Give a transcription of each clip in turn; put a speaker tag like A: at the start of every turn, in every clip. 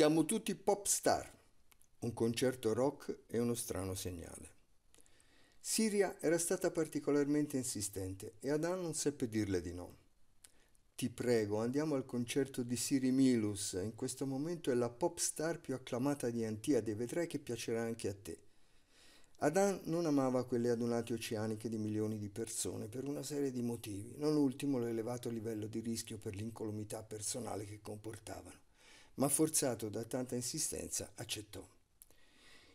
A: Siamo tutti pop star. Un concerto rock è uno strano segnale. Siria era stata particolarmente insistente e Adan non seppe dirle di no. Ti prego, andiamo al concerto di Siri Milus, in questo momento è la pop star più acclamata di Antiade, vedrai che piacerà anche a te. Adan non amava quelle adunate oceaniche di milioni di persone per una serie di motivi, non ultimo l'elevato livello di rischio per l'incolumità personale che comportavano ma forzato da tanta insistenza accettò.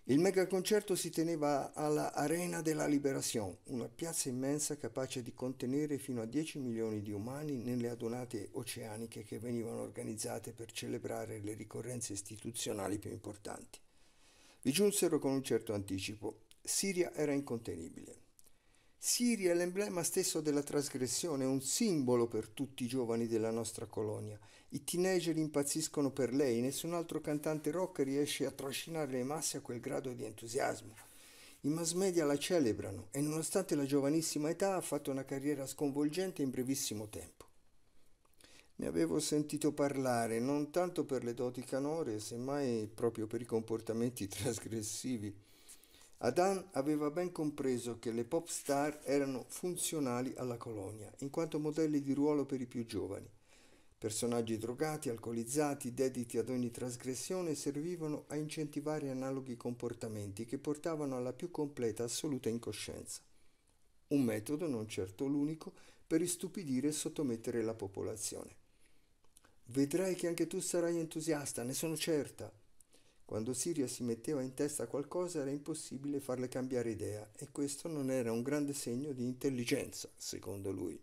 A: Il megaconcerto si teneva alla Arena de la Liberación, una piazza immensa capace di contenere fino a 10 milioni di umani nelle adunate oceaniche che venivano organizzate per celebrare le ricorrenze istituzionali più importanti. Vi giunsero con un certo anticipo. Siria era incontenibile. Siria è l'emblema stesso della trasgressione, un simbolo per tutti i giovani della nostra colonia. I teenager impazziscono per lei, nessun altro cantante rock riesce a trascinare le masse a quel grado di entusiasmo. I mass media la celebrano e nonostante la giovanissima età ha fatto una carriera sconvolgente in brevissimo tempo. Ne avevo sentito parlare non tanto per le doti canore, semmai proprio per i comportamenti trasgressivi Adam aveva ben compreso che le pop star erano funzionali alla colonia, in quanto modelli di ruolo per i più giovani. Personaggi drogati, alcolizzati, dediti ad ogni trasgressione servivano a incentivare analoghi comportamenti che portavano alla più completa assoluta incoscienza. Un metodo non certo l'unico per istupidire e sottomettere la popolazione. Vedrai che anche tu sarai entusiasta, ne sono certa, quando Siria si metteva in testa qualcosa era impossibile farle cambiare idea e questo non era un grande segno di intelligenza, secondo lui.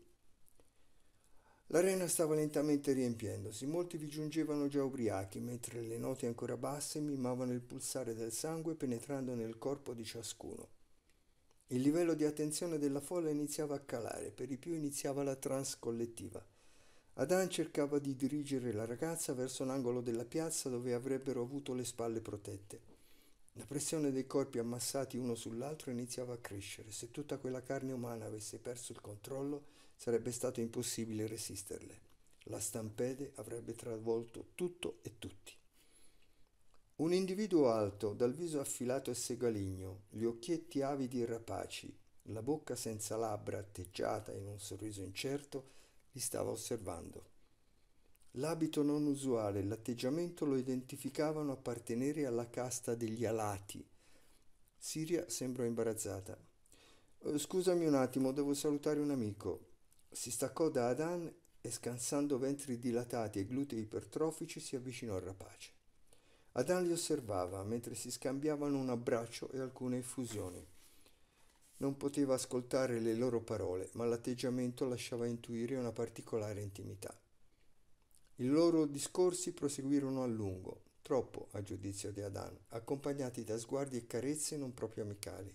A: L'arena stava lentamente riempiendosi, molti vi giungevano già ubriachi, mentre le note ancora basse mimavano il pulsare del sangue penetrando nel corpo di ciascuno. Il livello di attenzione della folla iniziava a calare, per i più iniziava la trans collettiva. Adan cercava di dirigere la ragazza verso l'angolo della piazza dove avrebbero avuto le spalle protette. La pressione dei corpi ammassati uno sull'altro iniziava a crescere. Se tutta quella carne umana avesse perso il controllo, sarebbe stato impossibile resisterle. La stampede avrebbe travolto tutto e tutti. Un individuo alto, dal viso affilato e segaligno, gli occhietti avidi e rapaci, la bocca senza labbra atteggiata in un sorriso incerto, li stava osservando. L'abito non usuale e l'atteggiamento lo identificavano appartenere alla casta degli alati. Siria sembrò imbarazzata. Eh, scusami un attimo, devo salutare un amico. Si staccò da Adan e scansando ventri dilatati e glutei ipertrofici si avvicinò al rapace. Adan li osservava mentre si scambiavano un abbraccio e alcune effusioni. Non poteva ascoltare le loro parole, ma l'atteggiamento lasciava intuire una particolare intimità. I loro discorsi proseguirono a lungo, troppo a giudizio di Adan, accompagnati da sguardi e carezze non proprio amicali.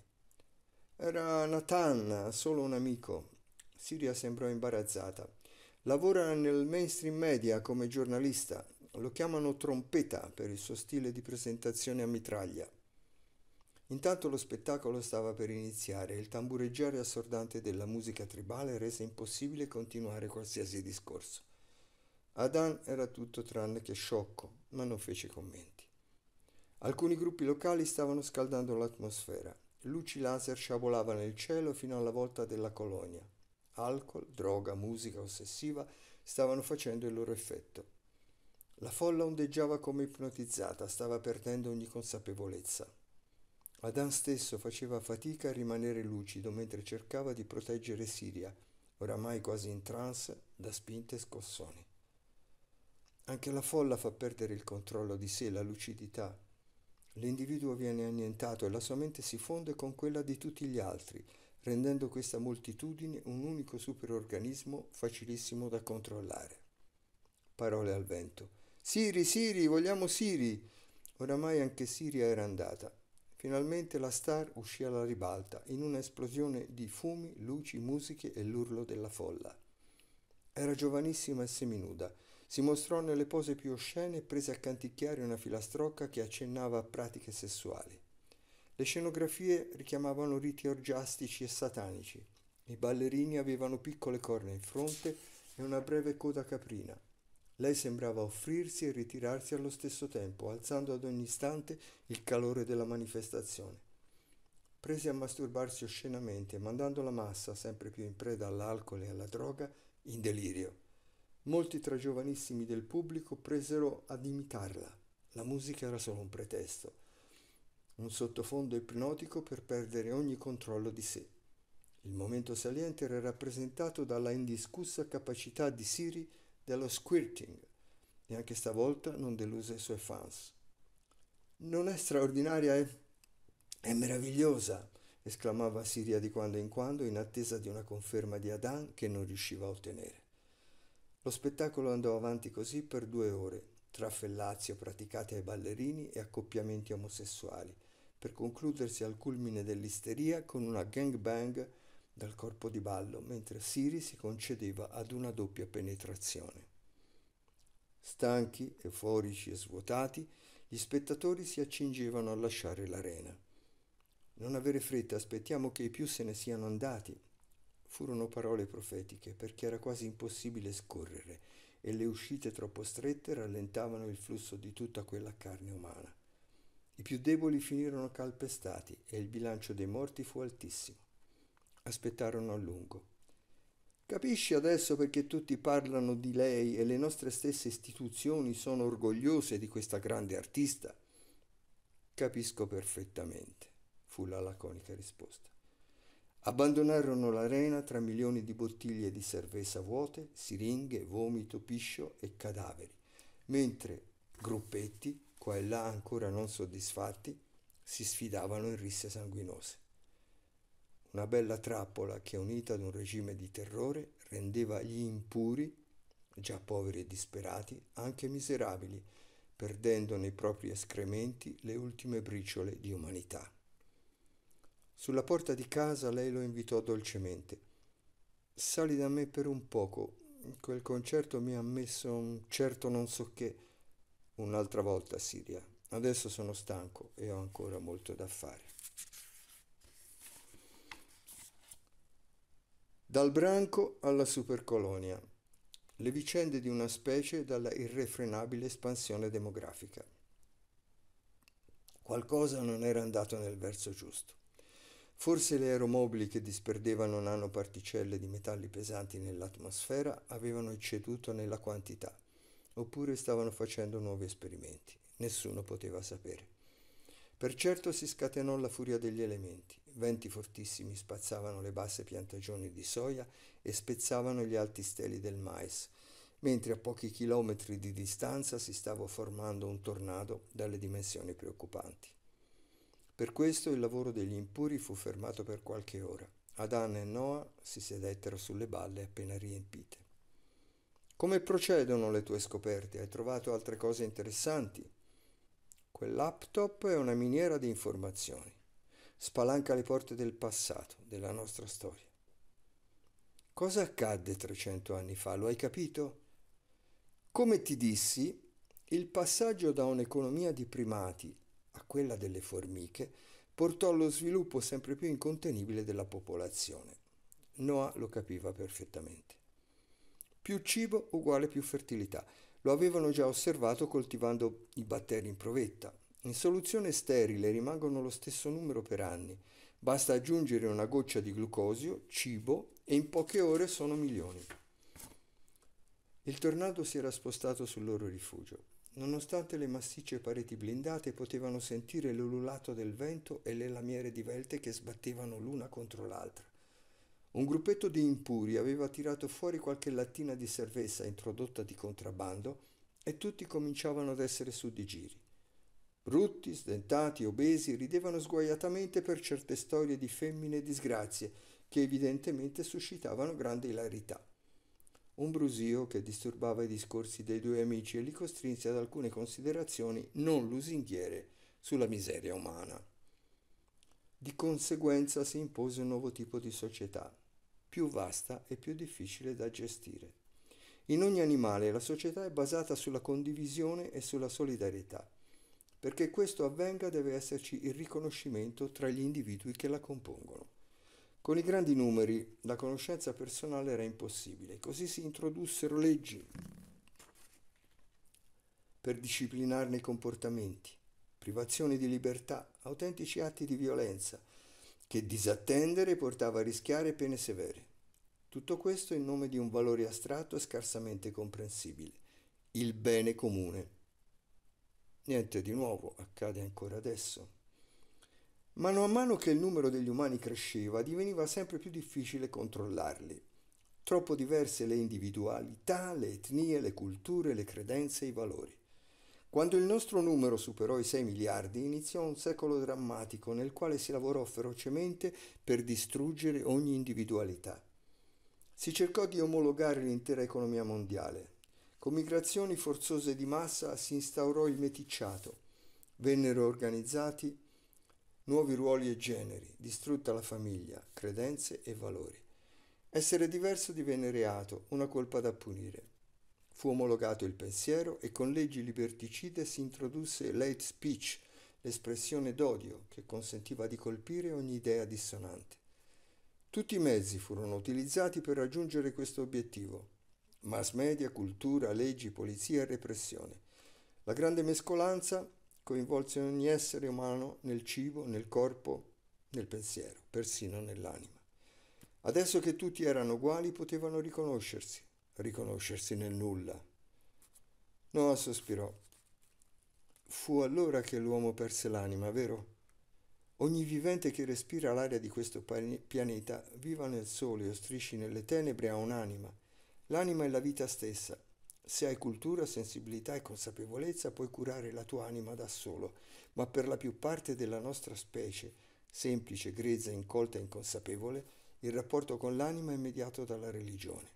A: Era Nathan, solo un amico. Siria sembrò imbarazzata. Lavora nel mainstream media come giornalista. Lo chiamano trompeta per il suo stile di presentazione a mitraglia. Intanto lo spettacolo stava per iniziare e il tambureggiare assordante della musica tribale rese impossibile continuare qualsiasi discorso. Adan era tutto tranne che sciocco, ma non fece commenti. Alcuni gruppi locali stavano scaldando l'atmosfera. Luci laser sciavolavano nel cielo fino alla volta della colonia. Alcol, droga, musica ossessiva stavano facendo il loro effetto. La folla ondeggiava come ipnotizzata, stava perdendo ogni consapevolezza. Adam stesso faceva fatica a rimanere lucido mentre cercava di proteggere Siria, oramai quasi in trance, da spinte e scossoni. Anche la folla fa perdere il controllo di sé, la lucidità. L'individuo viene annientato e la sua mente si fonde con quella di tutti gli altri, rendendo questa moltitudine un unico superorganismo facilissimo da controllare. Parole al vento. Siri, Siri, vogliamo Siri! Oramai anche Siria era andata. Finalmente la star uscì alla ribalta in un'esplosione di fumi, luci, musiche e l'urlo della folla. Era giovanissima e seminuda. Si mostrò nelle pose più oscene e prese a canticchiare una filastrocca che accennava a pratiche sessuali. Le scenografie richiamavano riti orgiastici e satanici. I ballerini avevano piccole corna in fronte e una breve coda caprina. Lei sembrava offrirsi e ritirarsi allo stesso tempo, alzando ad ogni istante il calore della manifestazione. Prese a masturbarsi oscenamente, mandando la massa, sempre più in preda all'alcol e alla droga, in delirio. Molti tra giovanissimi del pubblico presero ad imitarla. La musica era solo un pretesto, un sottofondo ipnotico per perdere ogni controllo di sé. Il momento saliente era rappresentato dalla indiscussa capacità di Siri dello squirting e anche stavolta non deluse i suoi fans. Non è straordinaria, è, eh? è meravigliosa, esclamava Siria di quando in quando in attesa di una conferma di Adan che non riusciva a ottenere. Lo spettacolo andò avanti così per due ore, tra fellazio praticate ai ballerini e accoppiamenti omosessuali, per concludersi al culmine dell'isteria con una gangbang dal corpo di ballo mentre Siri si concedeva ad una doppia penetrazione. Stanchi, euforici e svuotati, gli spettatori si accingevano a lasciare l'arena. Non avere fretta, aspettiamo che i più se ne siano andati. Furono parole profetiche perché era quasi impossibile scorrere e le uscite troppo strette rallentavano il flusso di tutta quella carne umana. I più deboli finirono calpestati e il bilancio dei morti fu altissimo. Aspettarono a lungo. Capisci adesso perché tutti parlano di lei e le nostre stesse istituzioni sono orgogliose di questa grande artista? Capisco perfettamente, fu la laconica risposta. Abbandonarono l'arena tra milioni di bottiglie di cerveza vuote, siringhe, vomito, piscio e cadaveri, mentre gruppetti, qua e là ancora non soddisfatti, si sfidavano in risse sanguinose una bella trappola che unita ad un regime di terrore rendeva gli impuri, già poveri e disperati, anche miserabili, perdendo nei propri escrementi le ultime briciole di umanità. Sulla porta di casa lei lo invitò dolcemente. Sali da me per un poco, quel concerto mi ha messo un certo non so che. Un'altra volta, Siria. Adesso sono stanco e ho ancora molto da fare. Dal branco alla supercolonia. Le vicende di una specie dalla irrefrenabile espansione demografica. Qualcosa non era andato nel verso giusto. Forse le aeromobili che disperdevano nanoparticelle di metalli pesanti nell'atmosfera avevano ecceduto nella quantità, oppure stavano facendo nuovi esperimenti. Nessuno poteva sapere. Per certo si scatenò la furia degli elementi venti fortissimi spazzavano le basse piantagioni di soia e spezzavano gli alti steli del mais, mentre a pochi chilometri di distanza si stava formando un tornado dalle dimensioni preoccupanti. Per questo il lavoro degli impuri fu fermato per qualche ora. Adana e Noah si sedettero sulle balle appena riempite. Come procedono le tue scoperte? Hai trovato altre cose interessanti? Quel laptop è una miniera di informazioni spalanca le porte del passato, della nostra storia. Cosa accadde 300 anni fa? Lo hai capito? Come ti dissi, il passaggio da un'economia di primati a quella delle formiche portò allo sviluppo sempre più incontenibile della popolazione. Noah lo capiva perfettamente. Più cibo uguale più fertilità. Lo avevano già osservato coltivando i batteri in provetta, in soluzione sterile rimangono lo stesso numero per anni, basta aggiungere una goccia di glucosio, cibo e in poche ore sono milioni. Il tornado si era spostato sul loro rifugio. Nonostante le massicce pareti blindate potevano sentire l'ululato del vento e le lamiere divelte che sbattevano l'una contro l'altra. Un gruppetto di impuri aveva tirato fuori qualche lattina di cervessa introdotta di contrabbando e tutti cominciavano ad essere su di giri. Brutti, sdentati, obesi, ridevano sguaiatamente per certe storie di femmine e disgrazie che evidentemente suscitavano grande ilarità. Un brusio che disturbava i discorsi dei due amici e li costrinse ad alcune considerazioni non lusinghiere sulla miseria umana. Di conseguenza si impose un nuovo tipo di società, più vasta e più difficile da gestire. In ogni animale la società è basata sulla condivisione e sulla solidarietà. Perché questo avvenga deve esserci il riconoscimento tra gli individui che la compongono. Con i grandi numeri la conoscenza personale era impossibile, così si introdussero leggi per disciplinarne i comportamenti, privazioni di libertà, autentici atti di violenza, che disattendere portava a rischiare pene severe. Tutto questo in nome di un valore astratto e scarsamente comprensibile, il bene comune. Niente di nuovo, accade ancora adesso. Mano a mano che il numero degli umani cresceva, diveniva sempre più difficile controllarli. Troppo diverse le individualità, le etnie, le culture, le credenze, i valori. Quando il nostro numero superò i 6 miliardi, iniziò un secolo drammatico nel quale si lavorò ferocemente per distruggere ogni individualità. Si cercò di omologare l'intera economia mondiale, con migrazioni forzose di massa si instaurò il meticciato. Vennero organizzati nuovi ruoli e generi, distrutta la famiglia, credenze e valori. Essere diverso divenne reato, una colpa da punire. Fu omologato il pensiero e con leggi liberticide si introdusse l'hate speech, l'espressione d'odio che consentiva di colpire ogni idea dissonante. Tutti i mezzi furono utilizzati per raggiungere questo obiettivo mass media, cultura, leggi, polizia e repressione. La grande mescolanza coinvolse ogni essere umano nel cibo, nel corpo, nel pensiero, persino nell'anima. Adesso che tutti erano uguali potevano riconoscersi, riconoscersi nel nulla. Noah sospirò. Fu allora che l'uomo perse l'anima, vero? Ogni vivente che respira l'aria di questo pianeta viva nel sole o strisci nelle tenebre ha un'anima L'anima è la vita stessa. Se hai cultura, sensibilità e consapevolezza puoi curare la tua anima da solo, ma per la più parte della nostra specie, semplice, grezza, incolta e inconsapevole, il rapporto con l'anima è mediato dalla religione.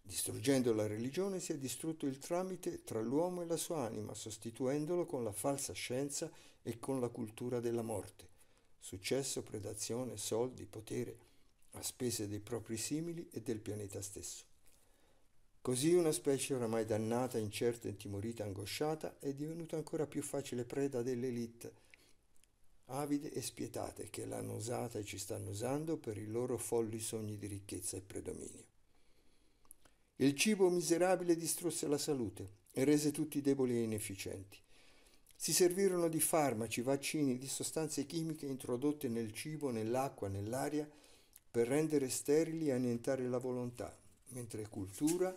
A: Distruggendo la religione si è distrutto il tramite tra l'uomo e la sua anima, sostituendolo con la falsa scienza e con la cultura della morte. Successo, predazione, soldi, potere, a spese dei propri simili e del pianeta stesso. Così una specie oramai dannata, incerta, intimorita, angosciata è divenuta ancora più facile preda dell'elite, avide e spietate che l'hanno usata e ci stanno usando per i loro folli sogni di ricchezza e predominio. Il cibo miserabile distrusse la salute e rese tutti deboli e inefficienti. Si servirono di farmaci, vaccini, di sostanze chimiche introdotte nel cibo, nell'acqua, nell'aria per rendere sterili e annientare la volontà, mentre cultura,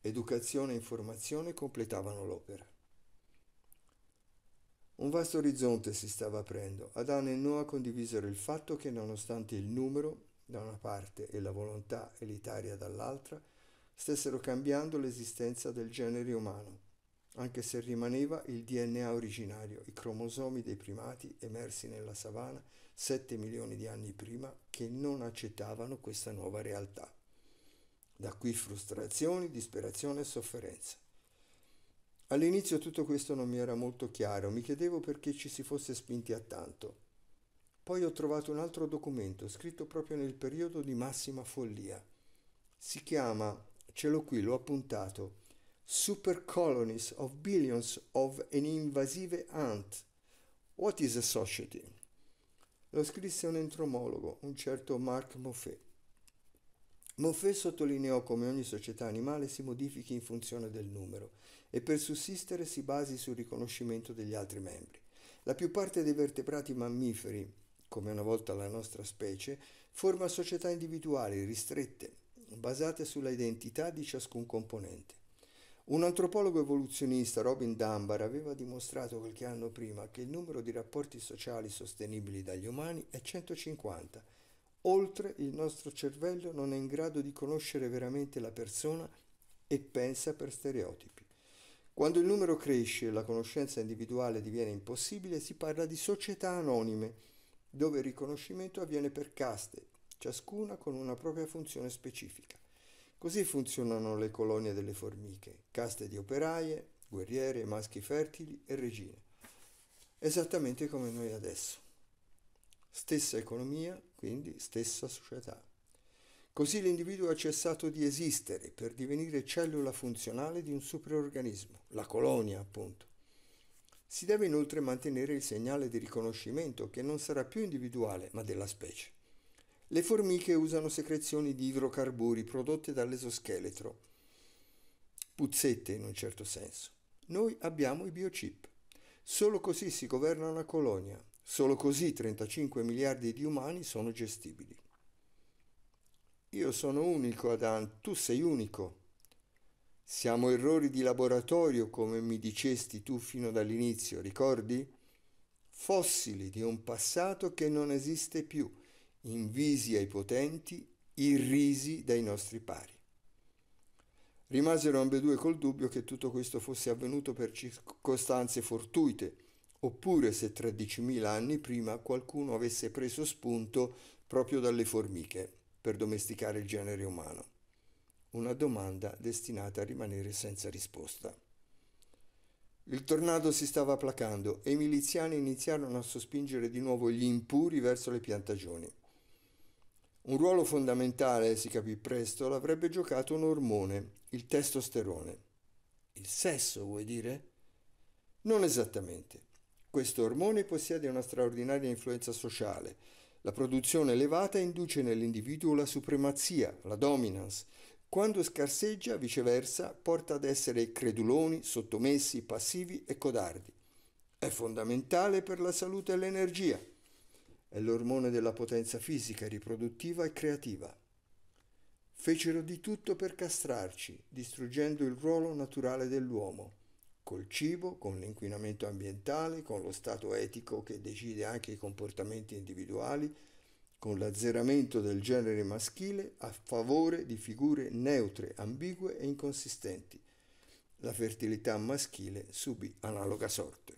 A: educazione e informazione completavano l'opera. Un vasto orizzonte si stava aprendo. Adano e Noah condivisero il fatto che nonostante il numero da una parte e la volontà elitaria dall'altra, stessero cambiando l'esistenza del genere umano, anche se rimaneva il DNA originario, i cromosomi dei primati emersi nella savana 7 milioni di anni prima che non accettavano questa nuova realtà. Da qui frustrazioni, disperazione e sofferenza. All'inizio tutto questo non mi era molto chiaro, mi chiedevo perché ci si fosse spinti a tanto. Poi ho trovato un altro documento, scritto proprio nel periodo di massima follia. Si chiama, ce l'ho qui, l'ho appuntato, Super Colonies of Billions of an Invasive Ant. What is a Society? Lo scrisse un entromologo, un certo Mark Moffet. Monfè sottolineò come ogni società animale si modifichi in funzione del numero e per sussistere si basi sul riconoscimento degli altri membri. La più parte dei vertebrati mammiferi, come una volta la nostra specie, forma società individuali ristrette, basate sulla identità di ciascun componente. Un antropologo evoluzionista, Robin Dunbar, aveva dimostrato qualche anno prima che il numero di rapporti sociali sostenibili dagli umani è 150 Oltre il nostro cervello non è in grado di conoscere veramente la persona e pensa per stereotipi. Quando il numero cresce e la conoscenza individuale diviene impossibile, si parla di società anonime, dove il riconoscimento avviene per caste, ciascuna con una propria funzione specifica. Così funzionano le colonie delle formiche, caste di operaie, guerriere, maschi fertili e regine. Esattamente come noi adesso. Stessa economia, quindi stessa società. Così l'individuo ha cessato di esistere per divenire cellula funzionale di un superorganismo, la colonia appunto. Si deve inoltre mantenere il segnale di riconoscimento che non sarà più individuale ma della specie. Le formiche usano secrezioni di idrocarburi prodotte dall'esoscheletro, puzzette in un certo senso. Noi abbiamo i biochip. Solo così si governa una colonia, Solo così 35 miliardi di umani sono gestibili. Io sono unico, Adam, tu sei unico. Siamo errori di laboratorio, come mi dicesti tu fino dall'inizio, ricordi? Fossili di un passato che non esiste più, invisi ai potenti, irrisi dai nostri pari. Rimasero ambedue col dubbio che tutto questo fosse avvenuto per circostanze fortuite, oppure se 13.000 anni prima qualcuno avesse preso spunto proprio dalle formiche per domesticare il genere umano. Una domanda destinata a rimanere senza risposta. Il tornado si stava placando e i miliziani iniziarono a sospingere di nuovo gli impuri verso le piantagioni. Un ruolo fondamentale, si capì presto, l'avrebbe giocato un ormone, il testosterone. Il sesso, vuoi dire? Non esattamente. Questo ormone possiede una straordinaria influenza sociale. La produzione elevata induce nell'individuo la supremazia, la dominance. Quando scarseggia, viceversa, porta ad essere creduloni, sottomessi, passivi e codardi. È fondamentale per la salute e l'energia. È l'ormone della potenza fisica, riproduttiva e creativa. Fecero di tutto per castrarci, distruggendo il ruolo naturale dell'uomo col cibo, con l'inquinamento ambientale, con lo stato etico che decide anche i comportamenti individuali, con l'azzeramento del genere maschile a favore di figure neutre, ambigue e inconsistenti. La fertilità maschile subì analoga sorte.